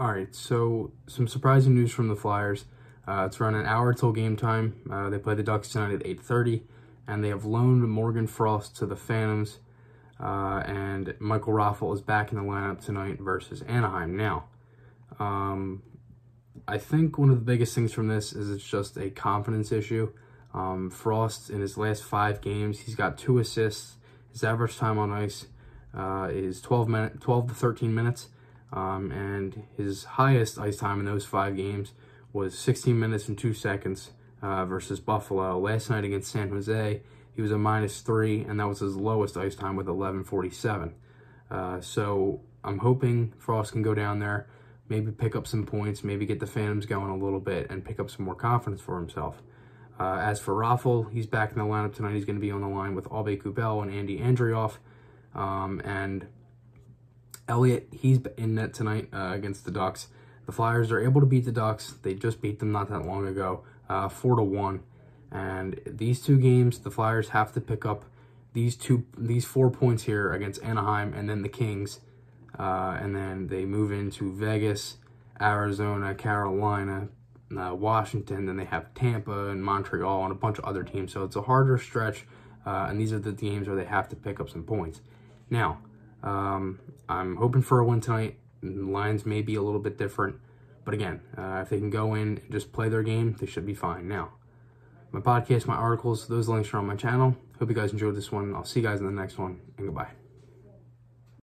All right, so some surprising news from the Flyers. Uh, it's around an hour till game time. Uh, they play the Ducks tonight at 8.30, and they have loaned Morgan Frost to the Phantoms, uh, and Michael Raffle is back in the lineup tonight versus Anaheim. Now, um, I think one of the biggest things from this is it's just a confidence issue. Um, Frost, in his last five games, he's got two assists. His average time on ice uh, is 12, minute, 12 to 13 minutes. Um, and his highest ice time in those five games was 16 minutes and 2 seconds uh, versus Buffalo. Last night against San Jose, he was a minus 3, and that was his lowest ice time with 11.47. Uh, so I'm hoping Frost can go down there, maybe pick up some points, maybe get the Phantoms going a little bit, and pick up some more confidence for himself. Uh, as for Raffle, he's back in the lineup tonight. He's going to be on the line with Albe Kubel and Andy Andrioff. Um, and Elliott, he's in net tonight uh, against the Ducks. The Flyers are able to beat the Ducks. They just beat them not that long ago, uh, 4 to 1. And these two games, the Flyers have to pick up these two, these four points here against Anaheim and then the Kings. Uh, and then they move into Vegas, Arizona, Carolina, uh, Washington. Then they have Tampa and Montreal and a bunch of other teams. So it's a harder stretch. Uh, and these are the games where they have to pick up some points. Now, um, I'm hoping for a win tonight. lines may be a little bit different. But again, uh, if they can go in and just play their game, they should be fine. Now, my podcast, my articles, those links are on my channel. Hope you guys enjoyed this one. I'll see you guys in the next one, and goodbye.